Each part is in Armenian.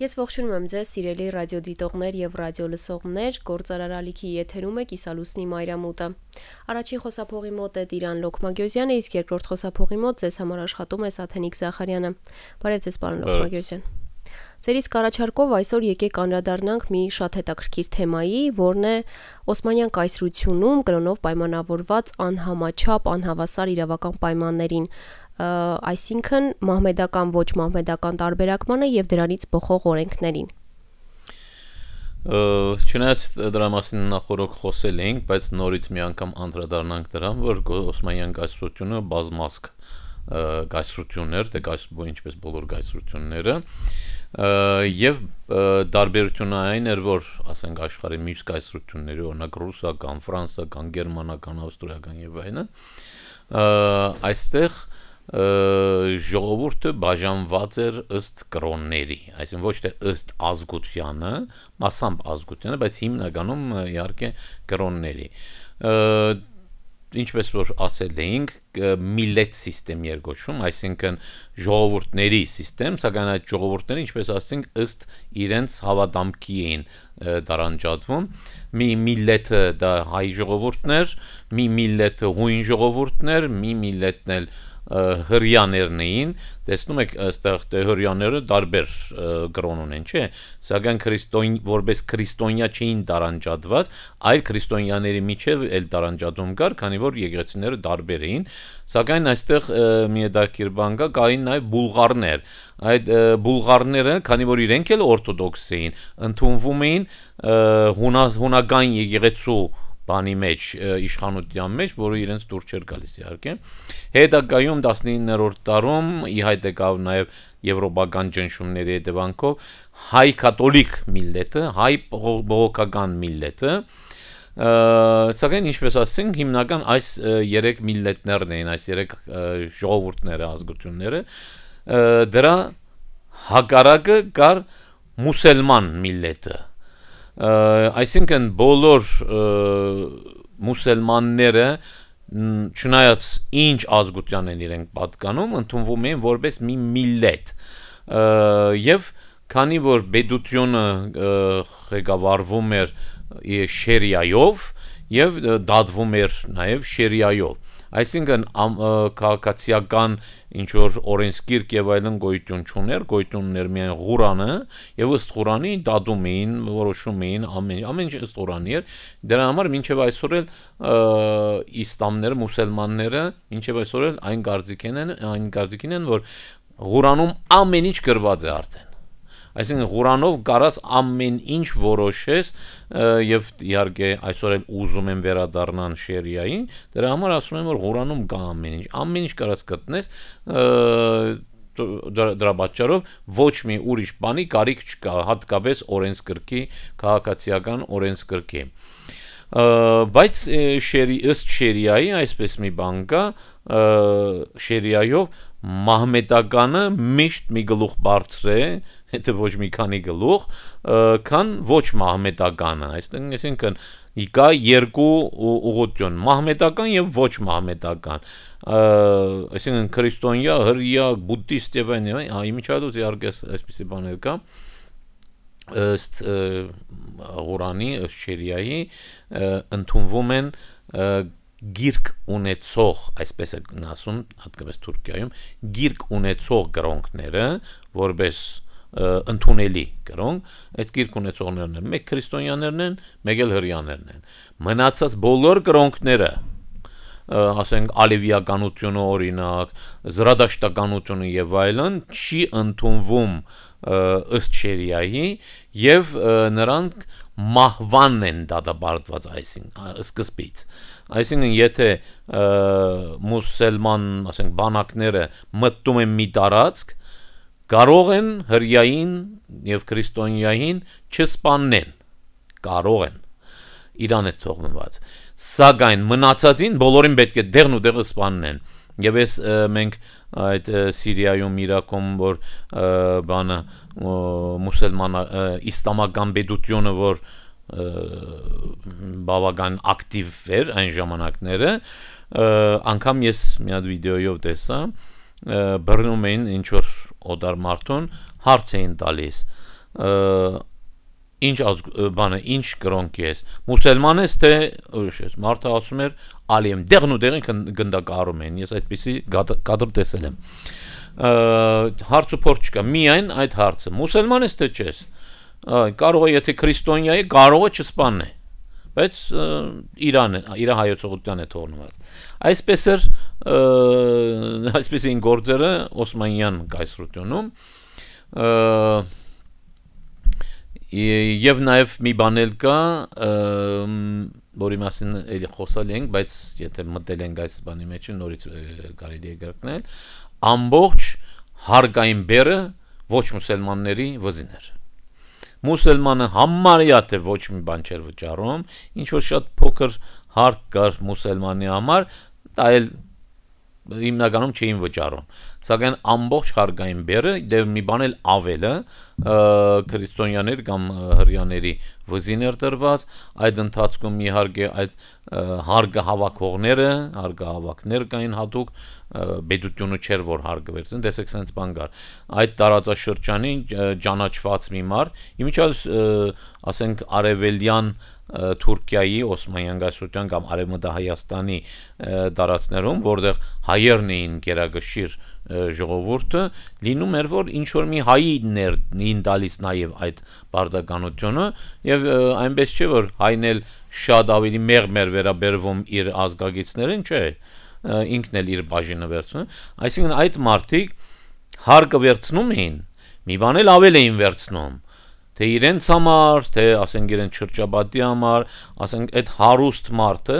Ես ողջունում եմ ձեզ, սիրելի ռադիոդիտողներ եւ ռադիոլսողներ, Գործարար ալիքի եթերում է Կիսալուսնի Մայրամուտը։ Առաջին խոսափողի մոտ է Տիրան Լոկմագյոզյանը, իսկ երկրորդ խոսափողի մոտ ձեզ համար աշխատում է Սաթենիկ Զախարյանը։ Բարև ձեզ, պարոն Լոկմագյոզյան։ Ձերիսկ առաջարկով այսօր եկեք անդրադառնանք մի շատ հետաքրքիր թեմայի, որն է Օսմանյան կայսրությունում կրոնով պայմանավորված անհամաչափ անհավասար իրավական պայմաններին այսինքն մահմեդական ոչ մահմեդական տարբերակմանը եւ դրանից բխող օրենքներին չնայած դրա մասին նախորդ խոսել էինք, բայց նորից մի անգամ անդրադառնանք դրան, որ Օսմանյան գայսրությունը բազմազգ գայսրություններ, դե գայս ինչպես բոլոր գայսրությունները, եւ տարբերությունը այն էր, որ ասենք աշխարհի մյուս գայսրությունների, օրինակ ռուսական, ֆրանսական, գերմանական, ավստրիական եւ այլն, այստեղ այ ժողովուրդը բաժանված էր ըստ կրոնների, այսինքն ոչ թե ըստ ազգությանը, մասամբ ազգությանը, բայց հիմնականում իհարկե կրոնների։ Ինչպես որ ասել էինք, միլետ համակարգ էր գոչվում, այսինքն ժողովուրդների համակարգ, սակայն այդ ժողովուրդները, ինչպես ասենք, ըստ իրենց հավատամքի էին դարանջատվում։ Մի միլետը դա հայ ժողովուրդն էր, մի միլետը հույն ժողովուրդն էր, մի միլետն էլ մի հրյաներն էին, տեսնում եք այստեղ հրյաները տարբեր գրոն ունեն, չէ՞, սակայն քրիստոն որպես քրիստոնյա չէին տարանջատված, այլ քրիստոնյաների միջև էլ տարանջատում կար, քանի որ եկեղեցիները տարբեր էին, սակայն այստեղ մի հետաքրքիր բան կա, կային նաև բուլղարներ։ Այդ բուլղարները, քանի որ իրենք էլ օրթոդոքս էին, ընդունվում էին հունական եկեղեցու բանի մեջ, իշխանության մեջ, որը իրենց դուր չէր գալիս իհարկե։ Հետագայում 19-րդ տարում ի հայտ եկավ նաև եվրոպական ճնշումների հետևանքով հայ կաթոլիկ միլլետը, հայ բողոքական միլլետը, սակայն ինչպես ասենք հիմնական այս 3 միլլետներն էին այս 3 ժողովուրդները ազգությունները դրա հակարակը կար մուսելման միլլետը այսինքն բոլոր մուսուլմանները չնայած ինչ ազգության են իրենք պատկանում, ընդունվում են որպես մի միլլետ։ Եվ քանի որ բեդությունը ղեկավարվում էր շերիայով եւ դադվում էր նաեւ շերիայով Այսինքն քաղաքացիական ինչ որ օրենսգիրք եւ այլն գոյություն չուներ, գոյություն ուներ միայն Ղուրանը եւ ըստ Ղուրանի դադում էին, որոշում էին ամեն ամեն ինչ ըստ Ղուրանի էր։ Դրա համար մինչեւ այսօր էլ իսլամները, մուսուլմանները մինչեւ այսօր էլ այն կարծիքին են, այն կարծիքին են, որ Ղուրանում ամեն ինչ գրված է արդեն Այսինքն Ղուրանով կարաս ամեն ինչ որոշես եւ իհարկե այսօր էլ ուզում եմ վերադառնան շերիային, դրա համար ասում եմ որ Ղուրանում կա ամեն ինչ, ամեն ինչ կարաս գտնես դրա պատճառով ոչ մի ուրիշ բանի կարիք չկա, հատկապես օրենսգրքի, քաղաքացիական օրենսգրքի բայց շերի ըստ շերիայի այսպես մի բան կա շերիայով մահմեդականը միշտ մի գլուխ բարձր է, հետո ոչ մի քանի գլուխ, քան ոչ մահմեդականը, այսինքն այսինքն կա երկու ուղղություն՝ մահմեդական եւ ոչ մահմեդական։ Այսինքն քրիստոնյա, հրյա, բուդդիստ եւ այն այ միջադուց իհարկե այսպիսի բաներ կա ըստ Ղուրանի, ըստ շերիայի ընդունվում են գիրք ունեցող, այսպես է ասում, հատկապես Թուրքիայում, գիրք ունեցող կրոնկները, որպես ընդունելի կրոնք, այդ գիրք ունեցողներն են, մեկ քրիստոնյաներն են, մեկ էլ հрьяաներն են։ Մնացած բոլոր կրոնկները, ասենք ալևիականությունը օրինակ, զրադաշտականությունը եւ այլն չի ընդունվում ըստ շերիայի եւ նրանք մահվան են դատապարտված այսին սկզբից Այսինքն եթե մուսուլման, ասենք, բանակները մտնում են մի տարածք, կարող են հрьяին եւ քրիստոնյային չսպանեն։ Կարող են։ Իրան է թողնված։ Սակայն մնացածին բոլորին պետք է դեղն ու դեղը սպանեն։ Եվ ես մենք այդ Սիրիայում, Իրաքում, որ բանը մուսուլման իսլամական պետությունը, որ բավական ակտիվ էր այն ժամանակները անգամ ես մի հատ վիդեոյով տեսա բռնում էին ինչ որ օդար մարտոն հարց էին տալիս ինչ բանը ինչ կրոնք ես մուսուլման ես թե ուրիշ ես մարդը ասում էր ալի եմ դեղն ու դեղին գնդակառում են ես այդպեսի կադր տեսել եմ հարցը փորձ չկա միայն այդ հարցը մուսուլման ես թե չես կարող է եթե քրիստոնյա է, կարող է չսպաննի, բայց Իրան է, իր հայեցողության է թողնում։ Այսպես էր այսպես էին գործերը Օսմանյան կայսրությունում եւ նաեւ մի բան էլ կա որի մասին էլի խոսալ ենք, բայց եթե մտել ենք այս բանի մեջ, նորից կարելի է գրկնել, ամբողջ հարգային բերը ոչ մուսելմանների վզիներ մուսուլմանը համարյա թե ոչ մի բան չէր վճարում, ինչ որ շատ փոքր հարկ կար մուսուլմանի համար, դա էլ հիմնականում չէին վճարում։ Սակայն ամբողջ հարգային բերը դե մի բան էլ ավելը քրիստոնյաներ կամ հрьяաների վզին էր տրված, այդ ընթացքում իհարկե այդ հարգը հավաքողները, հարգը հավաքներ կային հատուկ բեդությունը չէր որ հարգը վերցնեն, տեսեք sense բան կար։ Այդ տարածաշրջանին ճանաչված մի մար, ի միջոց ասենք արևելյան Թուրքիայի Օսմանյան գասության կամ Արևմտա Հայաստանի տարածներում, որտեղ հայերն էին գերագշիր ժողովուրդը, լինում էր որ ինչ որ մի հայի ներին տալիս նաև այդ բարդականությունը եւ այնպես չէ որ հայն էլ շատ ավելի մեղմ էր վերաբերվում իր ազգագիցներին, չէ, ինքն էլ իր բաժինը վերցնում։ Այսինքն այդ մարդիկ հարկը վերցնում էին, մի բան էլ ավել էին վերցնում թե իրենց համար, թե ասենք իրենց շրջապատի համար, ասենք այդ հարուստ մարդը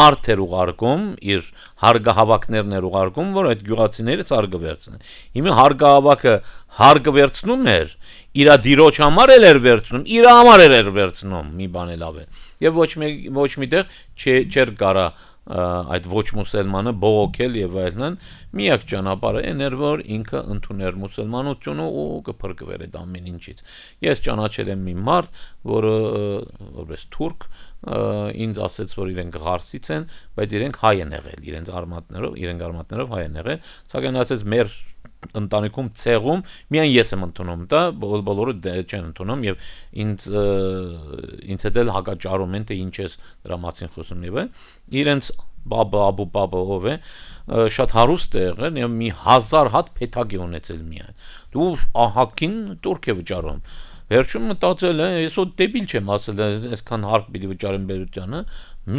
մարդ էր ուղարկում, իր հարգահավաքներն էր ուղարկում, որ այդ գյուղացիներից հարգը վերցնեն։ Հիմա հարգահավաքը հարգը վերցնում էր, իր դիրոջ համար էլ էր վերցնում, իր համար էլ էր վերցնում, մի բան է լավ է։ Եվ ոչ մի ոչ միտեղ չէր կարա չէ, այդ ոչ մուսելմանը բողոքել եւ այլն միակ ճանապարհը այն էր որ ինքը ընդուներ մուսելմանությունը ու կփրկվեր այդ ամեն ինչից ես ճանաչել եմ մի մարդ որը որպես թուրք որ ինձ ասաց, որ իրենք Ղարսից են, բայց իրենք հայ են եղել, իրենց արմատներով, իրենք արմատներով հայ են եղել։ Սակայն ասաց մեր ընտանիքում ցեղում միայն ես եմ ընդունում դա բոլորը դե չեն ընդունում եւ ինձ ինձ հետ էլ հակաճարում են թե ինչ ես դրա մասին խոսում եւ իրենց բաբա աբու բաբա ով է շատ հարուստ է եղել եւ մի 1000 հատ փետակ է ունեցել միայն դու ահակին турք է վճարում Վերջում մտածել է, ես ո դեբիլ չեմ ասել, այսքան հարկ պիտի վճարեմ բերությանը,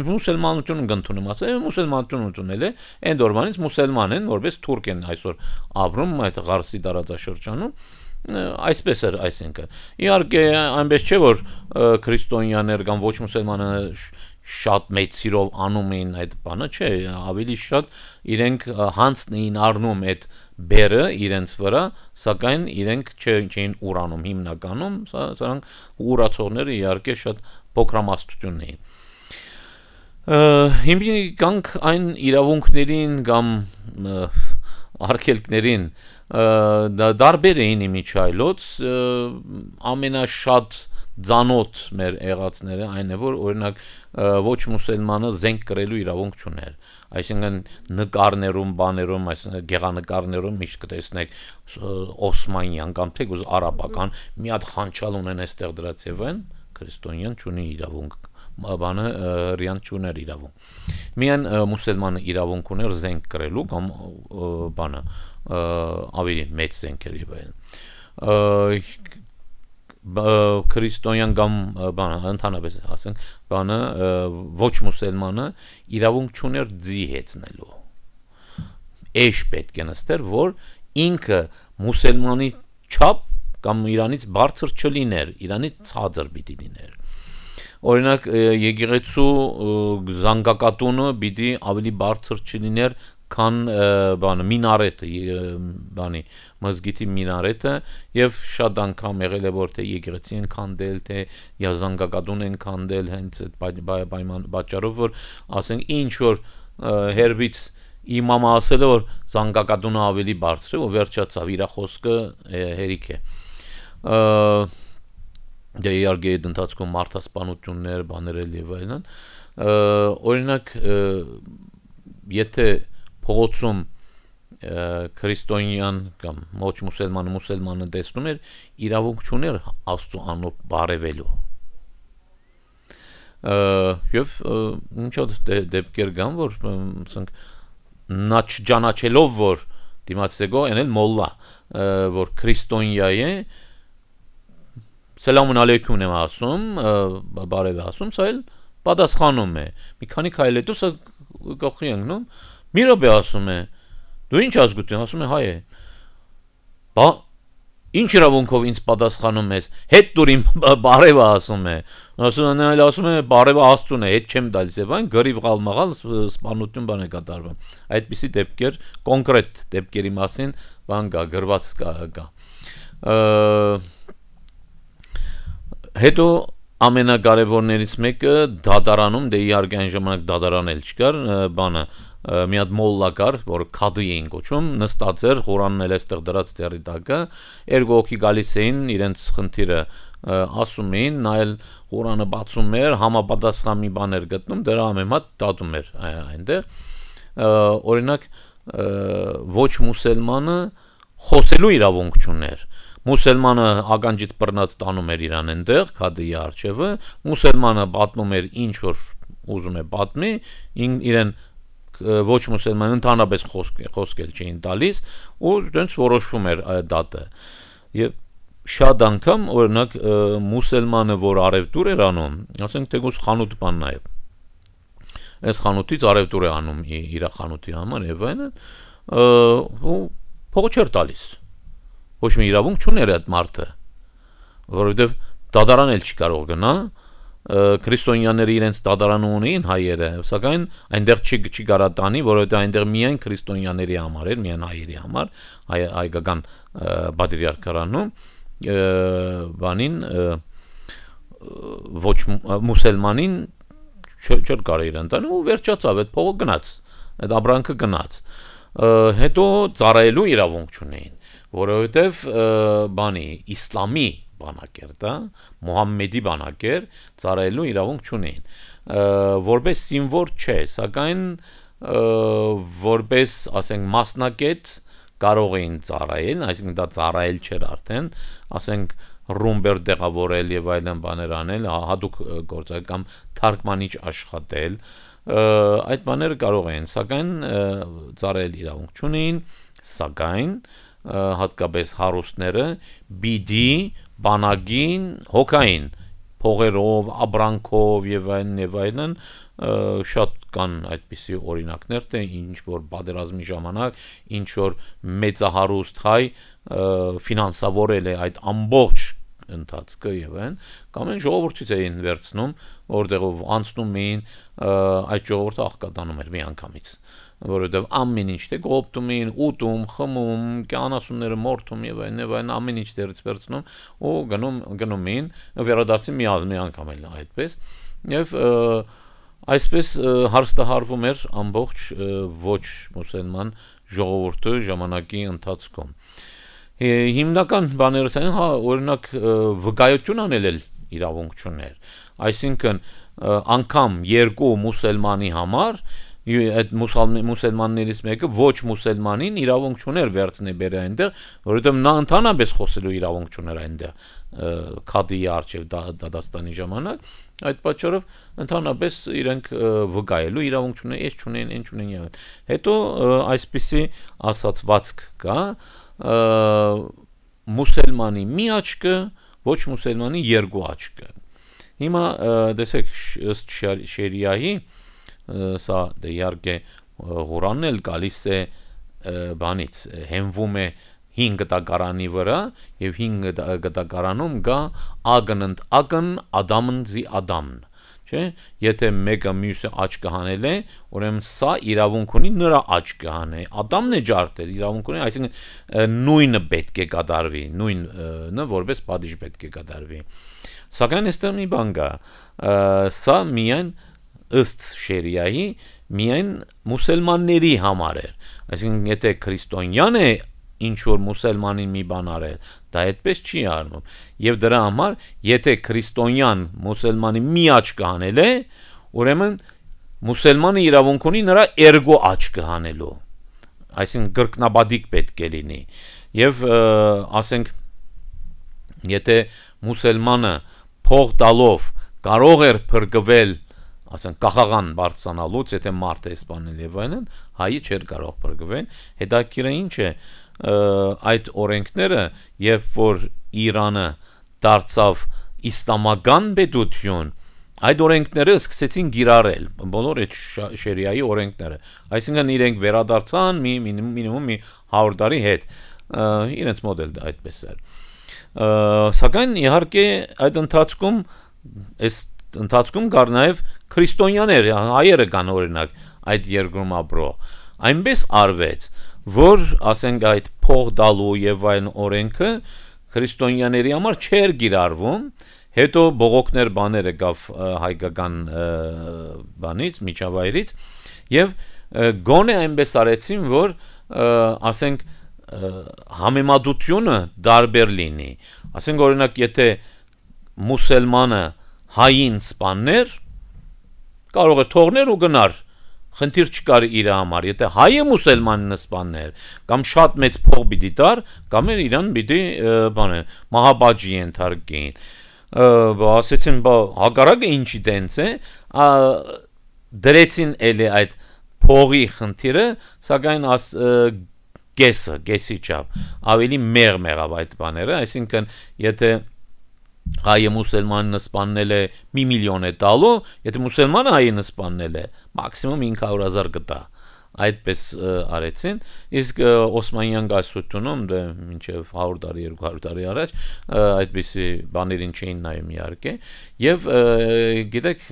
մուսուլմանություն ընդունում, ասել եմ մուսուլմանություն ընդունել է, այն դորմանից մուսուլման են, որպես թուրք են այսօր ապրում այդ Ղարսի տարածաշրջանում, այսպես էր այսինքն։ Իհարկե այնպես չէ որ քրիստոնյաներ կամ ոչ մուսուլմանը շատ մեծ սիրով անում էին այդ բանը, չէ, ավելի շատ իրենք հանցն էին առնում այդ բերը իրենց վրա, սակայն իրենք չէին ուրանում հիմնականում, սա սրանք ուրացողները իհարկե շատ փոքրամասնություն էին։ Հիմնի կանք այն իրավունքներին կամ արկելքներին դա դարբեր էին իմիջայլոց ամենաշատ ծանոթ մեր եղածները այն է որ օրինակ ոչ մուսուլմանը զենք կրելու իրավունք չուներ այսինքն նկարներում բաներում այսինքն գեղանկարներում միշտ կտեսնեք օսմանյան կամ թե գուզ արաբական մի հատ խանչալ ունեն այստեղ դրած եւ այն քրիստոնյան չունի իրավունք բանը ռիան չուներ իրավունք միայն մուսուլմանը իրավունք ուներ զենք կրելու կամ բանը ավելի մեծ զենքեր եւ այլն քրիստոնյան կամ բանը ընդհանրապես ասենք բանը ոչ մուսուլմանը իրավունք չուներ ձի հեծնելու էշ պետք է նստեր որ ինքը մուսուլմանի չափ կամ իրանից բարձր չլիներ իրանից ցածր պիտի լիներ օրինակ եկեղեցու զանգակատունը պիտի ավելի բարձր չլիներ քան բանը մինարետը բանի մզգիտի մինարետը եւ շատ անգամ եղել է որ թե եգրեցի են քանդել թե յազանգագադուն են քանդել հենց այդ պայման պատճառով որ ասենք ինչ որ հերբից իմամը ասել է որ զանգակատունը ավելի բարձր է ու վերջացավ իր խոսքը հերիք է դե իարգե այդ ընթացքում մարտահասպանություններ, բաներ էլ եւ այլն օրինակ եթե փողոցում քրիստոնյան կամ ոչ մուսուլման մուսուլմանը տեսնում էր իրավունք չուներ աստծո անով բարևելու եւ ինչոդ դե-, դեպքեր կան որ ասենք նա չճանաչելով որ դիմացեգո ենել մոլլա որ քրիստոնյայի սելամուն ալեյքում եմ ասում բարև ասում սա էլ պատասխանում է մի քանի քայլ հետո սա գողի ընկնում Մի րոպե ասում է, դու ինչ ազգուտ ես, ասում է հայ է։ Բա ինչ իրավունքով ինձ պատասխանում ես։ Հետ դուր իմ բարևա ասում է։ Ասում է, այլ ասում է բարևա Աստծուն է, հետ չեմ դալիս եւ այն գրիվ ղալմաղալ սպանություն բան է կատարվում։ Այդպիսի դեպքեր, կոնկրետ դեպքերի մասին բան կա, գրված կա։ Հետո ամենակարևորներից մեկը դադարանում, դե իհարկե այն ժամանակ դադարան էլ չկար, բանը մի հատ մոլլա կար, որ քադի էին կոչում, նստած էր, խորանն էլ էստեղ դրած ծերի տակը, երկու հոգի գալիս էին իրենց խնդիրը ասում էին, նայել խորանը բացում էր, համապատասխան մի բան էր գտնում, դրա ամեմատ դատում էր այնտեղ։ Օրինակ ոչ մուսելմանը խոսելու իրավունք չուներ Մուսելմանը ականջից բռնած տանում էր իրան այնտեղ քադիի արջևը, մուսելմանը պատմում էր ինչ որ ուզում է պատմի, իրեն ոչ մուսելման ընդհանրապես խոսք խոսքել չէին տալիս ու դենց որոշվում էր դատը եւ շատ անգամ օրինակ մուսելմանը որ արևտուր էր անում ասենք թեգուս խանութ բան նայեւ այս խանութից արևտուր է անում իր խանութի համար եւ այնն ու փող չեր տալիս ոչ մի իրավունք չուներ այդ մարդը, որովհետև դադարան էլ չկարող գնա, քրիստոնյաները իրենց դադարան ունեին հայերը, սակայն այնտեղ չի չի կարա տանի, որովհետեւ այնտեղ միայն քրիստոնյաների համար էր, միայն հայերի համար, հայ հայկական բադրիարքարանում բանին ոչ մուսելմանին չոր կարա իր ընտանը ու վերջացավ այդ փողը գնաց, այդ աբրանքը գնաց։ Հետո ծառայելու իրավունք չունեին որովհետև բանի իսլամի բանակերտը Մուհամմեդի բանակեր ծարայելու իրավունք չունեին որպես սիմվոլ չէ սակայն որպես ասենք մասնակետ կարող էին ծառայել, այսինքն դա ծառայել չէր արդեն, ասենք ռումբեր դեղավորել եւ այլն բաներ անել, հատուկ գործակ կամ թարգմանիչ աշխատել, այդ բաները կարող էին, սակայն ծառայել իրավունք չունեին, սակայն և, հատկապես հարուստները բիդի բանագին հոգային փողերով, աբրանքով եւ այն եւ այնն շատ կան այդպիսի օրինակներ, թե ինչ որ բادرազմի ժամանակ ինչ որ մեծահարուստ հայ ֆինանսավորել է այդ ամբողջ ընթացքը եւ այն կամ այն ժողովրդից էին վերցնում, որտեղով անցնում էին այդ ժողովուրդը աղկատանում էր միանգամից։ մի որովհետև ամեն ինչ դե կոպտում են, ուտում, խմում, կանասունները մորթում եւ այն եւ այն ամեն ինչ դերից վերցնում ու գնում գնում են վերադարձի մի մի անգամ էլ այդպես եւ այսպես հարստահարվում էր ամբողջ ոչ մուսուլման ժողովուրդը ժամանակի ընթացքում հիմնական բաներս այն հա օրինակ վկայություն անելել իրավունք չուներ այսինքն անգամ երկու մուսուլմանի համար այդ մուսալմաններից մեկը ոչ մուսալմանին իրավունք չուներ վերցնել բեր այնտեղ, որովհետև նա ընդհանրապես խոսելու իրավունք չուներ այնտեղ քադիի արչև դադաստանի ժամանակ, այդ պատճառով ընդհանրապես իրենք վկայելու իրավունք չունեն, ես չունեն, այն չունեն եւ այլն։ Հետո այսպիսի ասացվածք կա մուսալմանի մի աչքը, ոչ մուսալմանի երկու աչքը։ Հիմա տեսեք շերիայի շ, շ, շ, շ, շ, շ, շ, շ, շ, սա դե իհարկե Ղուրանն էլ գալիս է բանից հենվում է 5 գտակարանի վրա եւ 5 գտակարանում գա ագնընդ ագն ադամնձի ադամն չէ եթե մեկը մյուսը աճ կհանել է ուրեմն սա իրավունք ունի նրա աճ կհանել ադամն է ջարդել իրավունք ունի այսինքն նույնը պետք է կատարվի նույնը որպես падիժ պետք է կատարվի սակայն այստեղ մի բան կա սա միայն ըստ շերիայի միայն մուսուլմանների համար էր այսինքն եթե քրիստոնյան է ինչ որ մուսուլմանին մի բան արել դա այդպես չի արվում եւ դրա համար եթե քրիստոնյան մուսուլմանի մի աչք հանել է ուրեմն մուսուլմանը իրավունք ունի նրա էրգո աչք հանելու այսինքն գրկնաբադիկ պետք է լինի եւ ասենք եթե մուսուլմանը փող տալով կարող էր փրկվել ասենք կախաղան բարձանալուց, եթե մարդը սպանել եւ այնն, հայի չէր կարող բրգվեն։ Հետաքրքիրը ինչ է, այդ օրենքները, երբ որ Իրանը դարձավ իսլամական պետություն, այդ օրենքները սկսեցին գիրառել բոլոր այդ շերիայի օրենքները։ Այսինքն իրենք վերադարձան մի մինիմում մի 100 տարի հետ։ Իրենց մոդելը այդպես էր։ Սակայն իհարկե այդ ընթացքում այս ընթացքում կար նաև քրիստոնյաներ, հայերը կան օրինակ այդ երկրում ապրող։ Այնպես արվեց, որ ասենք այդ փող դալու եւ այն օրենքը քրիստոնյաների համար չէր գիրառվում, հետո բողոքներ բաներ եկավ հայկական բանից, միջավայրից եւ գոնե այնպես արեցին, որ ասենք համեմատությունը դարբեր լինի։ Ասենք օրինակ, եթե մուսելմանը հային սպաններ, կարող է թողներ ու գնար խնդիր չկար իր համար, եթե հայը մուսուլմանն սպաններ, կամ շատ մեծ փող պիտի տար, կամ էլ իրան պիտի բանը մահաբաջի ենթարկեին։ Ասեցին, բա հակառակը ինչի տենց է, դրեցին էլի այդ փողի խնդիրը, սակայն աս գեսը, գեսի չափ, ավելի մեղ մեղավ այդ բաները, այսինքն եթե հայը մուսուլմանն սպանել է 1 միլիոն է տալու, եթե մուսուլմանը հային սպանել է, մաքսիմում 500.000 կտա։ Այդպես արեցին, իսկ Օսմանյան գայսությունում դե մինչև 100 տարի 200 տարի առաջ այդպիսի բաներին չէին նայում իհարկե, եւ գիտեք,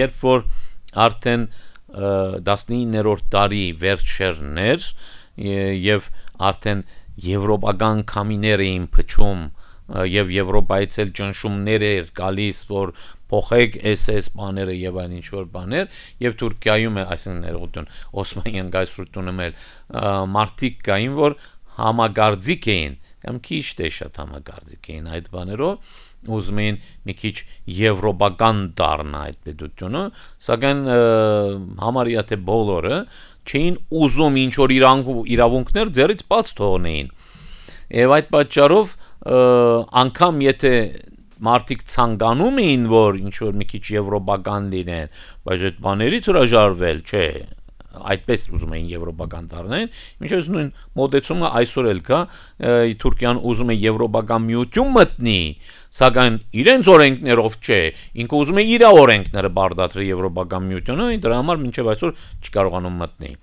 երբ որ արդեն 19-րդ տարի վերջերն էր եւ արդեն եվրոպական կամիներ էին փչում եւ Եվրոպայից էլ ճնշումներ էր գալիս, որ փոխեք SS բաները եւ այլ ինչ որ բաներ եւ Թուրքիայում է այսինքն ներողություն Օսմանյան գայսրությունում էլ մարտիկ կային, որ համագարձիկ էին կամ քիչ թե շատ համագարձիկ էին այդ բաներով ուզում էին մի քիչ եվրոպական դառնա այդ պետությունը, սակայն համարյա թե բոլորը չէին ուզում ինչ որ իրանք իրավունքներ ձեռից բաց թողնեին։ Եվ այդ պատճառով անգամ եթե մարդիկ ցանկանում էին որ ինչ որ մի քիչ եվրոպական լինեն, բայց այդ բաներից հրաժարվել, չէ, այդպես ուզում էին եվրոպական դառնալ, ինչպես նույն մոդեցումը այսօր էլ կա, Թուրքիան ուզում է եվրոպական միություն մտնի, սակայն իրենց օրենքներով չէ, ինքը ուզում է իր օրենքները բարդացնել եվրոպական միությունը, դրա համար մինչև այսօր չկարողանում մտնել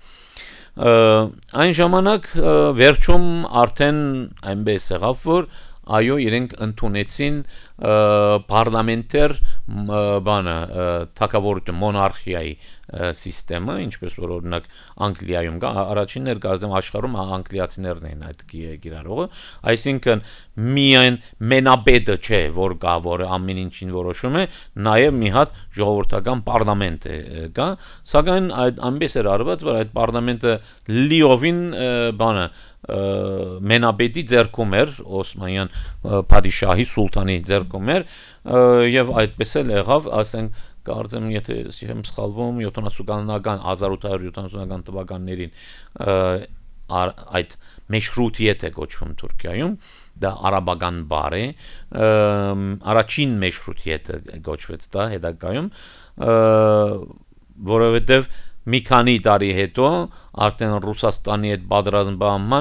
այն ժամանակ վերջում արդեն այնպես եղավ որ այո իրենք ընդունեցին պարլամենտեր բանը թակավորություն մոնարխիայի համակարգը, ինչպես որ օրինակ Անգլիայում կա, առաջինն էր կարծեմ աշխարհում անգլիացիներն էին այդ գիրառողը, այսինքն միայն մենաբեդը չէ, որ կա, որը ամեն ինչին որոշում է, նաև մի հատ ժողովրդական պարլամենտ է կա, սակայն այդ ամբես էր արված, որ այդ պարլամենտը լիովին բանը մենաբեդի ձեռքում էր Օսմանյան падիշահի սուլտանի ձեռքում էր եւ այդպես էլ եղավ, ասենք կարծեմ եթե չեմ սխալվում 70-ական 1870-ական թվականներին այդ մեշրութիետ է կոչվում Թուրքիայում դա արաբական բառ է առաջին մեշրութիետը կոչվեց դա հետագայում որովհետև Մի քանի տարի հետո արդեն Ռուսաստանի հետ պատրաստման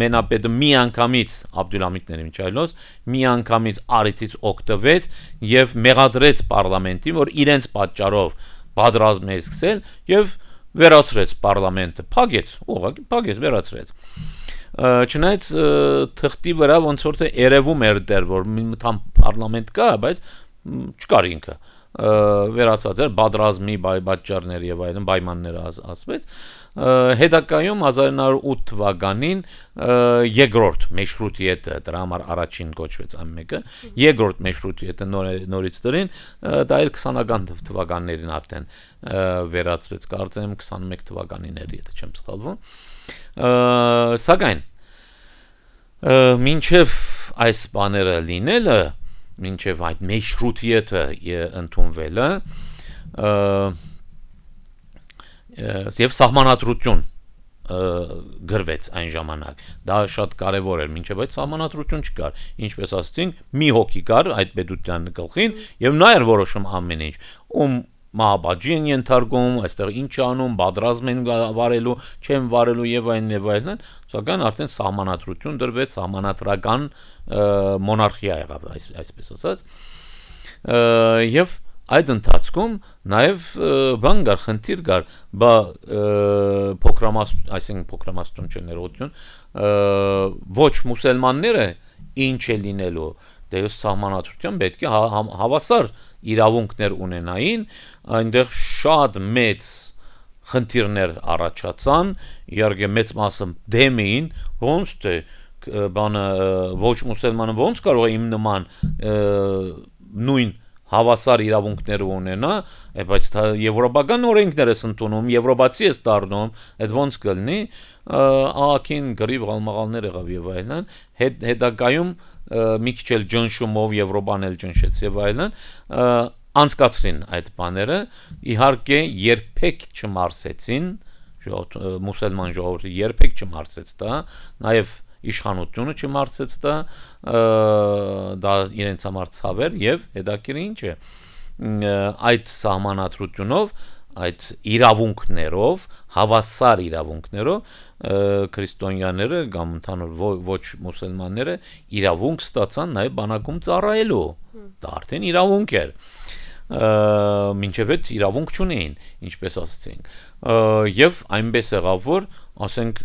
մենապետը միանգամից Աբդուլամիտների միջայլոց միանգամից արիթից օգտվեց եւ մեղադրեց parlamentin, որ իրենց պատճառով պատրաստ է սկսել եւ վերացրեց parlamentը, փակեց, ուղղակի փակեց, վերացրեց չնայած թղթի վրա ոնց որ թե երևում էր դեր որ մի թամ parlament կա բայց չկար ինքը վերացած էր բادرազմի պատճառներ եւ այլն պայմանները ասվեց հետակայում 1908 թվականին երկրորդ մեշրուտիետը դրա համար առաջին կոչվեց այն մեկը երկրորդ մեշրուտիետը նոր, նորից դրին դա էլ 20-ական թվականներին արդեն վերածվեց կարծեմ 21 թվականին էր եթե չեմ սխալվում սակայն մինչև այս բաները լինելը մինչև այդ մեշրութիեթը ընդունվելը եւ սահմանադրություն գրվեց այն ժամանակ։ Դա շատ կարևոր էր, ինչեւ այդ համանատրություն չկար։ Ինչպես ասացինք, մի հոգի կար այդ պետության գլխին եւ նա էր որոշում ամեն ինչ։ Ում մահաբաջին ենթարկում, այստեղ ինչ անում, բادرազմ են վարելու, չեն վարելու եւ այլն եւ այլն, սակայն արդեն համանատրություն դրվեց, համանատրական մոնարխիա եղավ այս այսպես ասած։ Եվ այդ ընթացքում նաև բան կար, խնդիր կար, բա փոքրամաս, այսինքն փոքրամասնություն չներողություն, ոչ մուսելմանները ինչ է լինելու դեյուս սահմանադրության պետք է հա, հա, հավասար իրավունքներ ունենային, այնտեղ շատ մեծ խնդիրներ առաջացան, իհարկե մեծ մասը դեմ էին, ոնց թե բանը ոչ մուսուլմանը ոնց կարող է իմ նման նույն հավասար իրավունքներ ունենա, բայց դա եվրոպական օրենքներ ես ընդունում, եվրոպացի ես դառնում, այդ ոնց կլինի, ահագին գրիվ ղալմաղալներ եղավ եւ այլն, հետ հետագայում հետ մի քիչ էլ ջնշումով Եվրոպան էլ ջնշեց եւ այլն անցկացրին այդ բաները իհարկե երբեք չմարսեցին մուսուլման ժողովուրդը երբեք չմարսեց դա նաեւ իշխանությունը չմարսեց դա դա իրենց համար ցավեր եւ հետաքրի ինչ է այդ սահմանադրությունով այդ իրավունքներով հավասար իրավունքներով քրիստոնյաները կամ ընդհանուր ոչ մուսուլմանները իրավունք ստացան նաև բանակում ծառայելու։ Դա արդեն իրավունք էր մինչև այդ իրավունք չունեին, ինչպես ասացինք։ Եվ այնպես եղավ, որ ասենք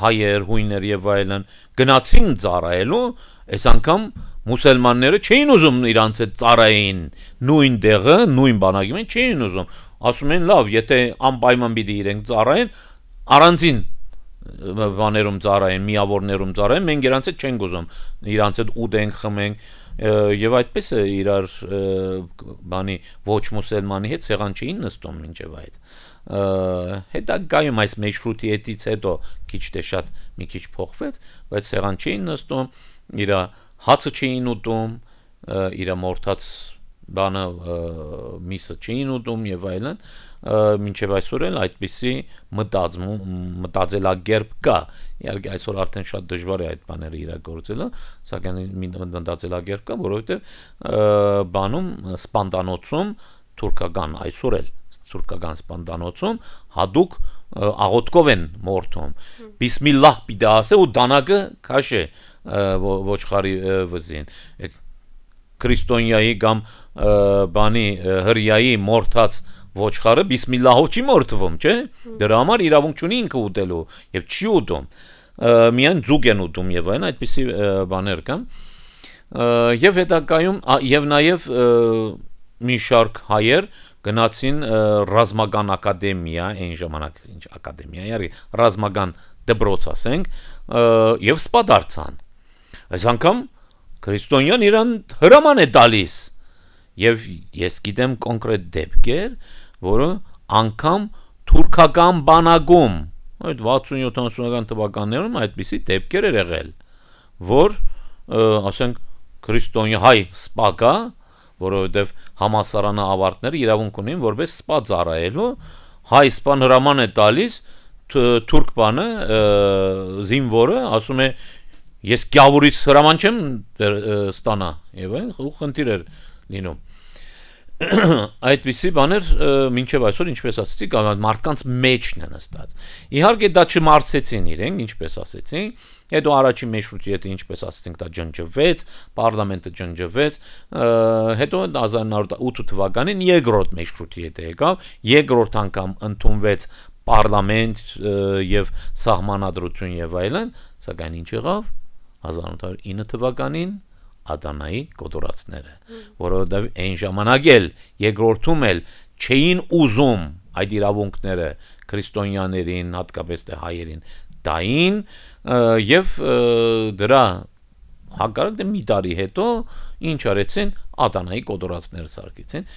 հայեր, հույներ եւ այլն գնացին ծառայելու, այս անգամ մուսուլմանները չէին ուզում իրանց այդ ծառային նույն դեղը, նույն բանակի մեջ չէին ուզում։ Ասում են, լավ, եթե անպայման պիտի իրենք ծառային, առանձին բաներում ծառայեն, միավորներում ծառայեն, մենք իրանց հետ չենք ուզում, իրանց հետ ուտենք, խմենք եւ այդպես է իրար բանի ոչ մուսուլմանի հետ սեղան չէին նստում մինչեւ այդ հետագայում այս մեշրուտի էտից հետո քիչ թե շատ մի քիչ փոխվեց, բայց սեղան չէին նստում, իր հացը չէին ուտում, իր մորթած բանը միսը չէին ուտում եւ այլն մինչեւ այսօր էլ այդպիսի մտածում մտածելակերպ կա իհարկե այսօր արդեն շատ դժվար է այդ բաները իրագործելը սակայն մտածելակերպ կա որովհետեւ բանում սպանդանոցում թուրքական այսօր էլ թուրքական սպանդանոցում հadouk աղոտկով են մորթում բիսմիլլահ պիտի ասե ու դանակը քաշե ոչխարի վզին այդ քրիստոնյայի կամ բանի հրյայի մորթած ոչխարը բիսմիլլահով չի մորթվում, չէ՞։ Դրա համար իրավունք ունի ինքը ուտելու եւ չի ուտում։ Միայն ձուկ են ուտում եւ այն այդպիսի բաներ կան։ Եվ հետակայում եւ նաեւ մի շարք հայեր գնացին ռազմական ակադեմիա այն ժամանակ ինչ ակադեմիա երի ռազմական դպրոց ասենք եւ սպադարցան այս անգամ քրիստոնյան իրան հրաման է տալիս։ Եվ ես գիտեմ կոնկրետ դեպքեր, որը անգամ թուրքական բանակում այդ 60-70-ական թվականներում այդպիսի դեպքեր էր եղել, որ ասենք քրիստոնյա հայ սպակա, որովհետև համասարանը ավարտները իրավունք ունին որպես սպա ծառայելու, հայ սպան հրաման է տալիս թուրք բանը զինվորը ասում է ես կյավուրից հրաման չեմ ստանա եւ այն ու խնդիր էր լինում այդպիսի բաներ մինչև այսօր ինչպես ասացի մարդկանց մեջն են ըստած իհարկե դա չմարծեցին իրենք ինչպես ասեցին հետո առաջի մեշրուտի հետ ինչպես ասացինք դա ջնջվեց պարլամենտը ջնջվեց հետո 1908 թվականին երկրորդ մեշրուտի հետ եկավ երկրորդ անգամ ընդունվեց պարլամենտ եւ սահմանադրություն եւ այլն սակայն ինչ եղավ 1809 թվականին Ադանայի կոտորածները, որովհետև այն ժամանակ էլ երկրորդում էլ չէին ուզում այդ իրավունքները քրիստոնյաներին, հատկապես թե հայերին դային եւ դրա հակառակ դե մի տարի հետո ինչ արեցին Ադանայի կոտորածները սարկեցին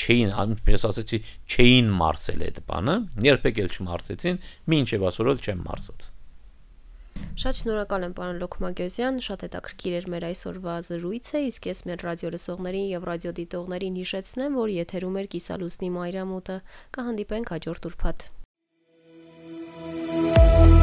չէին, այնպես ասեցի, չէին մարսել այդ բանը, երբեք էլ չմարսեցին, ոչ էլ այսօր էլ չեմ մարսած։ Շատ շնորհակալ եմ պարոն Լոքմագյոզյան, շատ հետաքրքիր էր մեր այսօրվա զրույցը, իսկ ես մեր ռադիոլսողներին եւ ռադիոդիտողներին հիշեցնեմ, որ եթերում էր Կիսալուսնի մայրամուտը։ Կհանդիպենք հաջորդ ուրբաթ։